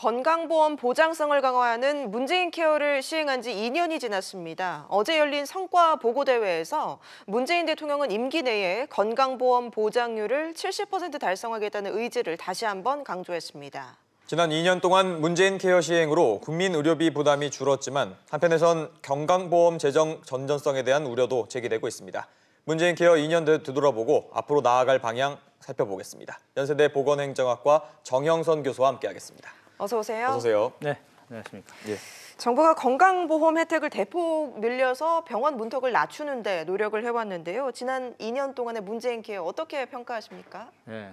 건강보험 보장성을 강화하는 문재인 케어를 시행한 지 2년이 지났습니다. 어제 열린 성과 보고대회에서 문재인 대통령은 임기 내에 건강보험 보장률을 70% 달성하겠다는 의지를 다시 한번 강조했습니다. 지난 2년 동안 문재인 케어 시행으로 국민 의료비 부담이 줄었지만 한편에선 건강보험 재정 전전성에 대한 우려도 제기되고 있습니다. 문재인 케어 2년 되돌아보고 앞으로 나아갈 방향 살펴보겠습니다. 연세대 보건행정학과 정영선 교수와 함께하겠습니다. 어서 오세요. 어서 오세요. 네, 안녕하십니까. 예. 정부가 건강보험 혜택을 대폭 늘려서 병원 문턱을 낮추는 데 노력을 해왔는데요. 지난 2년 동안의 문재인 기회 어떻게 평가하십니까? 네,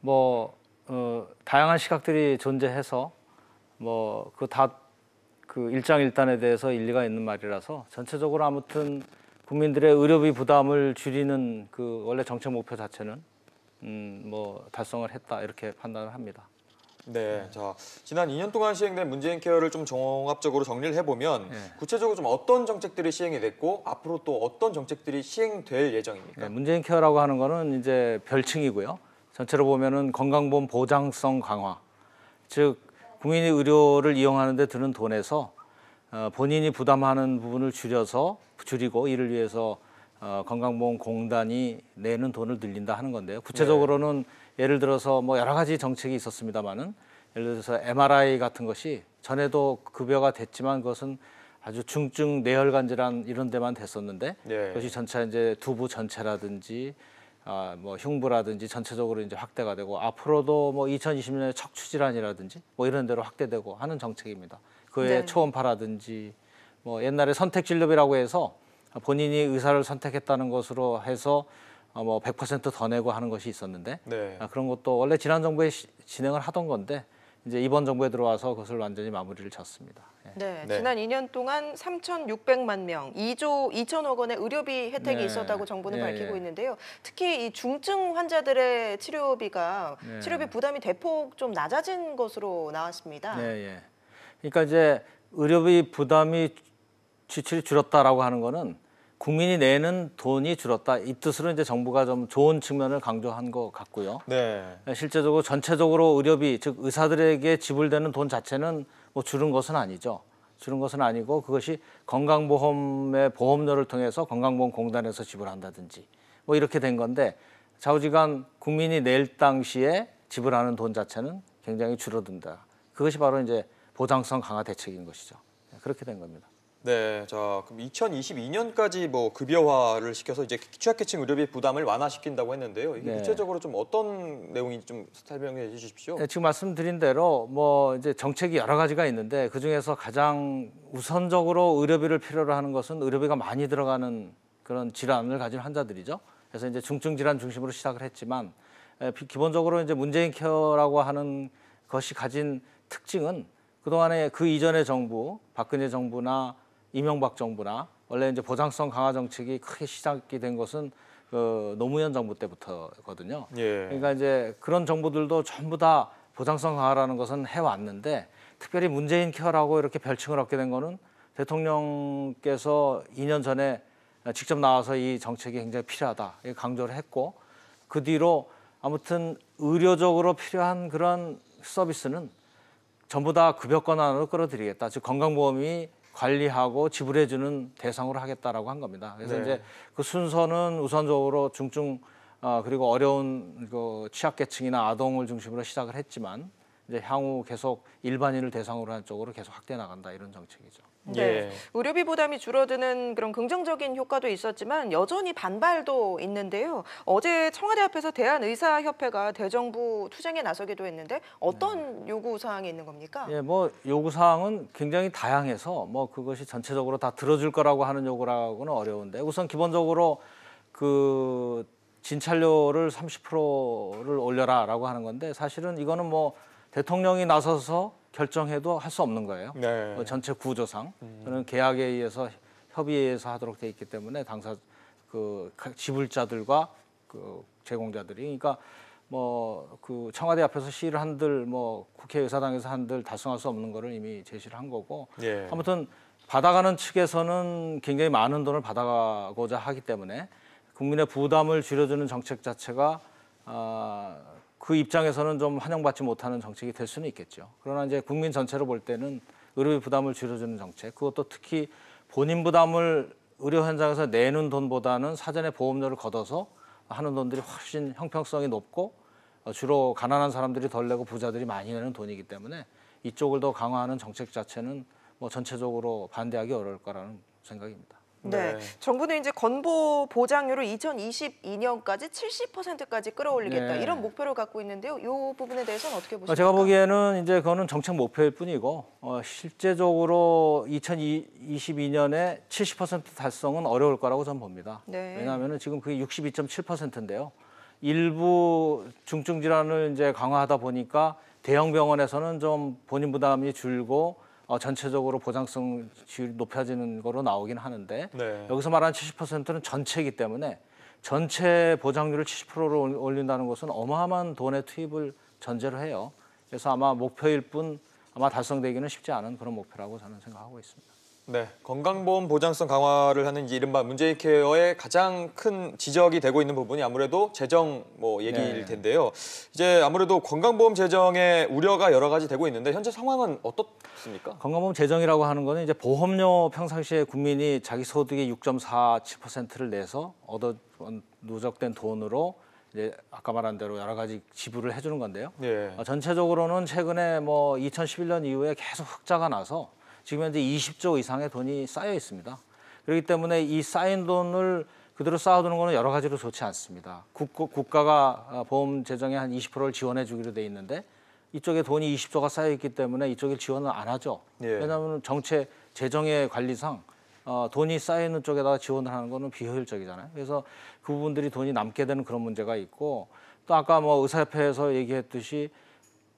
뭐 어, 다양한 시각들이 존재해서 뭐 그 다 그 일장일단에 대해서 일리가 있는 말이라서 전체적으로 아무튼 국민들의 의료비 부담을 줄이는 그 원래 정책 목표 자체는 음, 뭐 달성을 했다 이렇게 판단을 합니다. 네, 자 지난 2년 동안 시행된 문재인 케어를 좀 종합적으로 정리를 해보면 네. 구체적으로 좀 어떤 정책들이 시행이 됐고 앞으로 또 어떤 정책들이 시행될 예정입니까? 네, 문재인 케어라고 하는 거는 이제 별칭이고요. 전체로 보면은 건강보험 보장성 강화, 즉 국민이 의료를 이용하는데 드는 돈에서 어, 본인이 부담하는 부분을 줄여서 줄이고 이를 위해서 어, 건강보험공단이 내는 돈을 늘린다 하는 건데요. 구체적으로는 네. 예를 들어서 뭐 여러 가지 정책이 있었습니다만은 예를 들어서 MRI 같은 것이 전에도 급여가 됐지만 그것은 아주 중증 뇌혈관 질환 이런 데만 됐었는데 네. 그것이 전체 이제 두부 전체라든지 아, 뭐 흉부라든지 전체적으로 이제 확대가 되고 앞으로도 뭐 2020년에 척추 질환이라든지 뭐 이런 데로 확대되고 하는 정책입니다. 그에 네. 초음파라든지 뭐 옛날에 선택 진료비라고 해서 본인이 의사를 선택했다는 것으로 해서 어, 뭐 100%더 내고 하는 것이 있었는데 네. 아, 그런 것도 원래 지난 정부에 시, 진행을 하던 건데 이제 이번 정부에 들어와서 그것을 완전히 마무리를 쳤습니다. 예. 네, 네. 지난 2년 동안 3,600만 명, 2조 2천억 원의 의료비 혜택이 네. 있었다고 정부는 네. 밝히고 예. 있는데요. 특히 이 중증 환자들의 치료비가 네. 치료비 부담이 대폭 좀 낮아진 것으로 나왔습니다. 네, 그러니까 이제 의료비 부담이 지출이 줄었다라고 하는 거는 국민이 내는 돈이 줄었다 이 뜻으로 이제 정부가 좀 좋은 측면을 강조한 것 같고요. 네. 네. 실제적으로 전체적으로 의료비 즉 의사들에게 지불되는 돈 자체는 뭐 줄은 것은 아니죠. 줄은 것은 아니고 그것이 건강보험의 보험료를 통해서 건강보험공단에서 지불한다든지 뭐 이렇게 된 건데 좌우지간 국민이 낼 당시에 지불하는 돈 자체는 굉장히 줄어든다. 그것이 바로 이제 보장성 강화 대책인 것이죠. 네, 그렇게 된 겁니다. 네, 자 그럼 2022년까지 뭐 급여화를 시켜서 이제 취약계층 의료비 부담을 완화시킨다고 했는데요. 이게 네. 구체적으로 좀 어떤 내용인지 좀 설명해 주십시오. 네, 지금 말씀드린 대로 뭐 이제 정책이 여러 가지가 있는데 그 중에서 가장 우선적으로 의료비를 필요로 하는 것은 의료비가 많이 들어가는 그런 질환을 가진 환자들이죠. 그래서 이제 중증 질환 중심으로 시작을 했지만 기본적으로 이제 문재인 케어라고 하는 것이 가진 특징은 그동안에 그 이전의 정부, 박근혜 정부나 이명박 정부나 원래 이제 보장성 강화 정책이 크게 시작이 된 것은 그 노무현 정부 때부터거든요. 예. 그러니까 이제 그런 정부들도 전부 다 보장성 강화라는 것은 해왔는데 특별히 문재인 케어라고 이렇게 별칭을 얻게 된 거는 대통령께서 2년 전에 직접 나와서 이 정책이 굉장히 필요하다 강조를 했고 그 뒤로 아무튼 의료적으로 필요한 그런 서비스는 전부 다 급여 권한으로 끌어들이겠다. 즉 건강보험이 관리하고 지불해주는 대상으로 하겠다라고 한 겁니다. 그래서 네. 이제 그 순서는 우선적으로 중증 어, 그리고 어려운 그 취약계층이나 아동을 중심으로 시작을 했지만 이제 향후 계속 일반인을 대상으로 한 쪽으로 계속 확대 나간다 이런 정책이죠. 네. 예. 의료비 부담이 줄어드는 그런 긍정적인 효과도 있었지만 여전히 반발도 있는데요. 어제 청와대 앞에서 대한의사협회가 대정부 투쟁에 나서기도 했는데 어떤 네. 요구 사항이 있는 겁니까? 예, 뭐 요구 사항은 굉장히 다양해서 뭐 그것이 전체적으로 다 들어줄 거라고 하는 요구라고는 어려운데 우선 기본적으로 그 진찰료를 30%를 올려라라고 하는 건데 사실은 이거는 뭐 대통령이 나서서 결정해도 할 수 없는 거예요. 네. 뭐 전체 구조상 음. 그는 계약에 의해서 협의에 의해서 하도록 돼 있기 때문에 당사 그 지불자들과 그 제공자들이 그러니까 뭐 그 청와대 앞에서 시위를 한들 뭐 국회 의사당에서 한들 달성할 수 없는 거를 이미 제시를 한 거고 예. 아무튼 받아가는 측에서는 굉장히 많은 돈을 받아가고자 하기 때문에 국민의 부담을 줄여주는 정책 자체가 아그 입장에서는 좀 환영받지 못하는 정책이 될 수는 있겠죠. 그러나 이제 국민 전체로 볼 때는 의료비 부담을 줄여주는 정책, 그것도 특히 본인 부담을 의료 현장에서 내는 돈보다는 사전에 보험료를 걷어서 하는 돈들이 훨씬 형평성이 높고 어, 주로 가난한 사람들이 덜 내고 부자들이 많이 내는 돈이기 때문에 이쪽을 더 강화하는 정책 자체는 뭐 전체적으로 반대하기 어려울 거라는 생각입니다. 네. 네. 정부는 이제 건보 보장률을 2022년까지 70%까지 끌어올리겠다 네. 이런 목표를 갖고 있는데요. 이 부분에 대해서는 어떻게 보십니까? 어, 제가 보기에는 이제 그거는 정책 목표일 뿐이고 어, 실제적으로 2022년에 70% 달성은 어려울 거라고 저는 봅니다. 네. 왜냐하면 지금 그게 62.7%인데요. 일부 중증 질환을 이제 강화하다 보니까 대형 병원에서는 좀 본인 부담이 줄고 어, 전체적으로 보장성 지율이 높아지는 거로 나오긴 하는데 네. 여기서 말하는 70%는 전체이기 때문에 전체 보장률을 70%로 올린다는 것은 어마어마한 돈의 투입을 전제로 해요. 그래서 아마 목표일 뿐 아마 달성되기는 쉽지 않은 그런 목표라고 저는 생각하고 있습니다. 네, 건강보험 보장성 강화를 하는 이른바 문재인 케어의 가장 큰 지적이 되고 있는 부분이 아무래도 재정 뭐 얘기일 네. 텐데요. 이제 아무래도 건강보험 재정의 우려가 여러 가지 되고 있는데 현재 상황은 어떻습니까? 건강보험 재정이라고 하는 거는 이제 보험료 평상시에 국민이 자기 소득의 6.47%를 내서 얻어 누적된 돈으로 이제 아까 말한 대로 여러 가지 지불을 해주는 건데요. 예. 어, 전체적으로는 최근에 뭐 2011년 이후에 계속 흑자가 나서 지금 현재 20조 이상의 돈이 쌓여 있습니다. 그렇기 때문에 이 쌓인 돈을 그대로 쌓아두는 것은 여러 가지로 좋지 않습니다. 국, 가가 어, 보험 재정의 한 20%를 지원해 주기로 돼 있는데 이쪽에 돈이 20조가 쌓여 있기 때문에 이쪽에 지원을 안 하죠. 예. 왜냐하면 정책 재정의 관리상 어, 돈이 쌓여있는 쪽에다가 지원을 하는 것은 비효율적이잖아요. 그래서 그 부분들이 돈이 남게 되는 그런 문제가 있고 또 아까 뭐 의사협회에서 얘기했듯이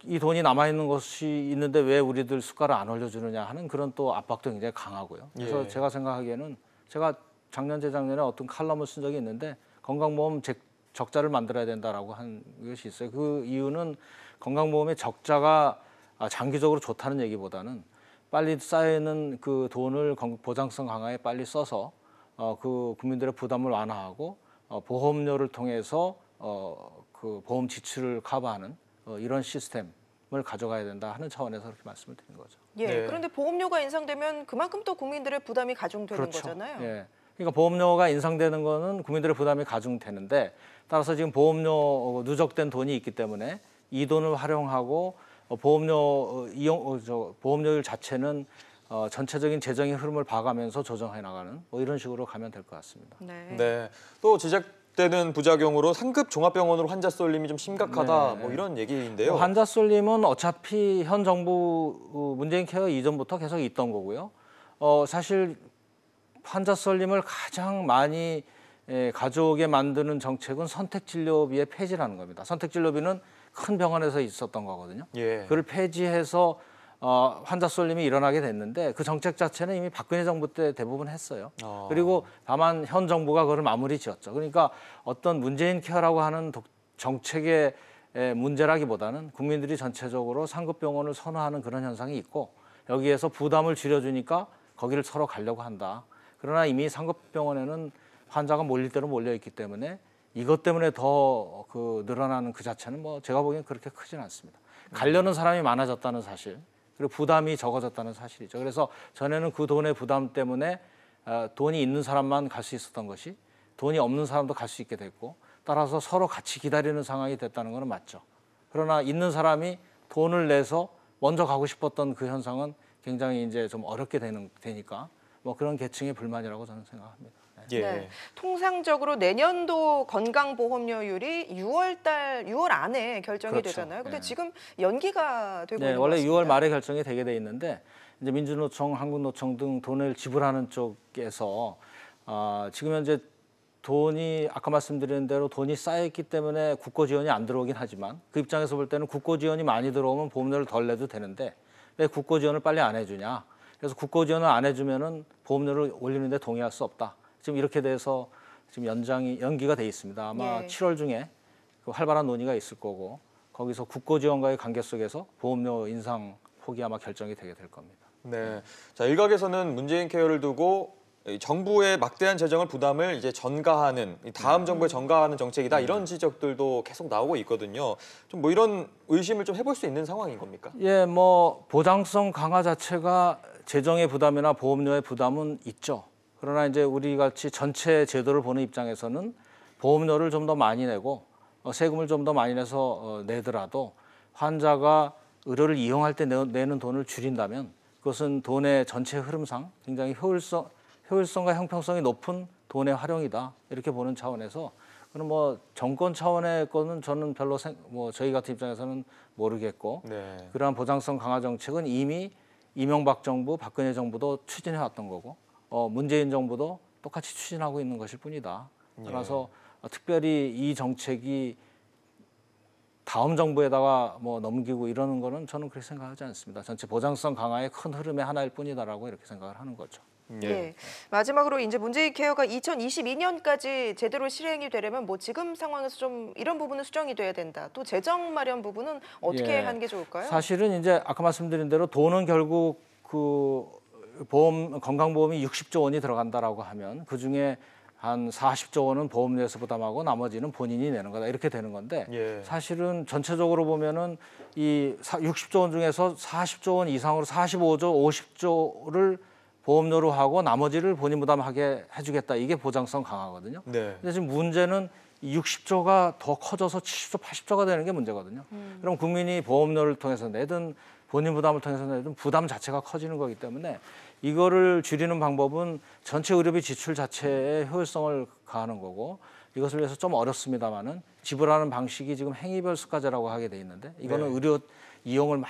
이 돈이 남아 있는 것이 있는데 왜 우리들 수가를 안 올려주느냐 하는 그런 또 압박도 굉장히 강하고요. 예. 그래서 예. 제가 생각하기에는 제가 작년 재작년에 어떤 칼럼을 쓴 적이 있는데 건강보험 제, 적자를 만들어야 된다라고 한 것이 있어요. 그 이유는 건강보험의 적자가 아, 장기적으로 좋다는 얘기보다는 빨리 쌓여있는 그 돈을 보장성 강화에 빨리 써서 어, 그 국민들의 부담을 완화하고 어, 보험료를 통해서 어, 그 보험 지출을 커버하는 어, 이런 시스템 을 가져가야 된다 하는 차원에서 그렇게 말씀을 드린 거죠. 예. 네. 그런데 보험료가 인상되면 그만큼 또 국민들의 부담이 가중되는 그렇죠. 거잖아요. 예. 그러니까 보험료가 인상되는 거는 국민들의 부담이 가중되는데 따라서 지금 보험료 어, 누적된 돈이 있기 때문에 이 돈을 활용하고 어, 보험료 이용 저 보험료율 자체는 어, 전체적인 재정의 흐름을 봐가면서 조정해 나가는 뭐 이런 식으로 가면 될 것 같습니다. 네. 네. 또 제작 때는 부작용으로 상급 종합병원으로 환자 쏠림이 좀 심각하다 네. 뭐 이런 얘기인데요. 뭐 환자 쏠림은 어차피 현 정부 어, 문재인 케어 이전부터 계속 있던 거고요. 어, 사실 환자 쏠림을 가장 많이 예, 가져오게 만드는 정책은 선택진료비의 폐지라는 겁니다. 선택진료비는 큰 병원에서 있었던 거거든요. 예. 그걸 폐지해서 어, 환자 쏠림이 일어나게 됐는데 그 정책 자체는 이미 박근혜 정부 때 대부분 했어요. 어. 그리고 다만 현 정부가 그걸 마무리 지었죠. 그러니까 어떤 문재인 케어라고 하는 독, 정책의 문제라기보다는 국민들이 전체적으로 상급 병원을 선호하는 그런 현상이 있고 여기에서 부담을 줄여주니까 거기를 서로 가려고 한다. 그러나 이미 상급 병원에는 환자가 몰릴 대로 몰려 있기 때문에 이것 때문에 더그 늘어나는 그 자체는 뭐 제가 보기엔 그렇게 크진 않습니다. 가려는 사람이 많아졌다는 사실. 그리고 부담이 적어졌다는 사실이죠. 그래서 전에는 그 돈의 부담 때문에 어, 돈이 있는 사람만 갈 수 있었던 것이 돈이 없는 사람도 갈 수 있게 됐고 따라서 서로 같이 기다리는 상황이 됐다는 것은 맞죠. 그러나 있는 사람이 돈을 내서 먼저 가고 싶었던 그 현상은 굉장히 이제 좀 어렵게 되는, 되니까 뭐 그런 계층의 불만이라고 저는 생각합니다. 예. 네. 통상적으로 내년도 건강보험료율이 6월달 6월 안에 결정이 그렇죠. 되잖아요. 근데 예. 지금 연기가 되고 네, 있는 원래 것 6월 말에 결정이 되게 돼 있는데 이제 민주노총, 한국노총 등 돈을 지불하는 쪽에서 어, 지금 현재 돈이 아까 말씀드린 대로 돈이 쌓여있기 때문에 국고 지원이 안 들어오긴 하지만 그 입장에서 볼 때는 국고 지원이 많이 들어오면 보험료를 덜 내도 되는데 왜 국고 지원을 빨리 안 해주냐? 그래서 국고 지원을 안 해주면은 보험료를 올리는데 동의할 수 없다. 지금 이렇게 돼서 지금 연장이 연기가 돼 있습니다. 아마 예. 7월 중에 그 활발한 논의가 있을 거고 거기서 국고 지원과의 관계 속에서 보험료 인상 폭이 아마 결정이 되게 될 겁니다. 네. 자, 일각에서는 문재인 케어를 두고 정부의 막대한 재정을 부담을 이제 전가하는 다음 음. 정부에 전가하는 정책이다 이런 음. 지적들도 계속 나오고 있거든요. 좀 뭐 이런 의심을 좀 해볼 수 있는 상황인 겁니까? 예, 뭐 보장성 강화 자체가 재정의 부담이나 보험료의 부담은 있죠. 그러나 이제 우리 같이 전체 제도를 보는 입장에서는 보험료를 좀 더 많이 내고 어, 세금을 좀 더 많이 내서 어, 내더라도 환자가 의료를 이용할 때 내는 돈을 줄인다면 그것은 돈의 전체 흐름상 굉장히 효율성, 효율성과 형평성이 높은 돈의 활용이다 이렇게 보는 차원에서 그럼 뭐 정권 차원의 거는 저는 별로 생, 뭐 저희 같은 입장에서는 모르겠고 네. 그러한 보장성 강화 정책은 이미 이명박 정부, 박근혜 정부도 추진해 왔던 거고 어, 문재인 정부도 똑같이 추진하고 있는 것일 뿐이다. 예. 따라서 예. 특별히 이 정책이 다음 정부에다가 뭐 넘기고 이러는 거는 저는 그렇게 생각하지 않습니다. 전체 보장성 강화의 큰 흐름의 하나일 뿐이다라고 이렇게 생각을 하는 거죠. 예. 예. 마지막으로 이제 문재인 케어가 2022년까지 제대로 실행이 되려면 뭐 지금 상황에서 좀 이런 부분은 수정이 돼야 된다. 또 재정 마련 부분은 어떻게 예. 하는 게 좋을까요? 사실은 이제 아까 말씀드린 대로 돈은 결국 그 보험 건강보험이 60조 원이 들어간다라고 하면 그 중에 한 40조 원은 보험료에서 부담하고 나머지는 본인이 내는 거다 이렇게 되는 건데 예. 사실은 전체적으로 보면은 이 60조 원 중에서 40조 원 이상으로 45조 50조를 보험료로 하고 나머지를 본인 부담하게 해주겠다 이게 보장성 강하거든요 네. 근데 지금 문제는 60조가 더 커져서 70조 80조가 되는 게 문제거든요. 음. 그럼 국민이 보험료를 통해서 내든 본인 부담을 통해서 내든 부담 자체가 커지는 거기 때문에 이거를 줄이는 방법은 전체 의료비 지출 자체의 효율성을 가하는 거고 이것을 위해서 좀 어렵습니다만은 지불하는 방식이 지금 행위별 수가제라고 하게 돼 있는데 이거는 네. 의료 이용을 막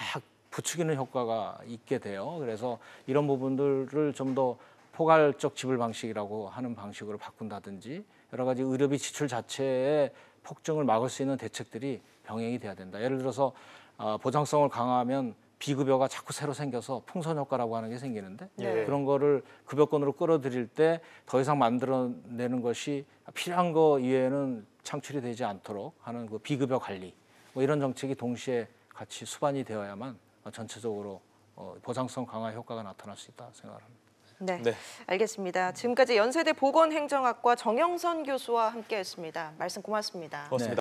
부추기는 효과가 있게 돼요. 그래서 이런 부분들을 좀 더 포괄적 지불 방식이라고 하는 방식으로 바꾼다든지 여러 가지 의료비 지출 자체의 폭증을 막을 수 있는 대책들이 병행이 돼야 된다. 예를 들어서 아, 보장성을 강화하면 비급여가 자꾸 새로 생겨서 풍선 효과라고 하는 게 생기는데 네. 그런 거를 급여권으로 끌어들일 때 더 이상 만들어내는 것이 필요한 거 이외에는 창출이 되지 않도록 하는 그 비급여 관리 뭐 이런 정책이 동시에 같이 수반이 되어야만 전체적으로 어, 보상성 강화 효과가 나타날 수 있다 생각합니다. 네, 네. 알겠습니다. 지금까지 연세대 보건행정학과 정영선 교수와 함께했습니다. 말씀 고맙습니다. 고맙습니다. 네.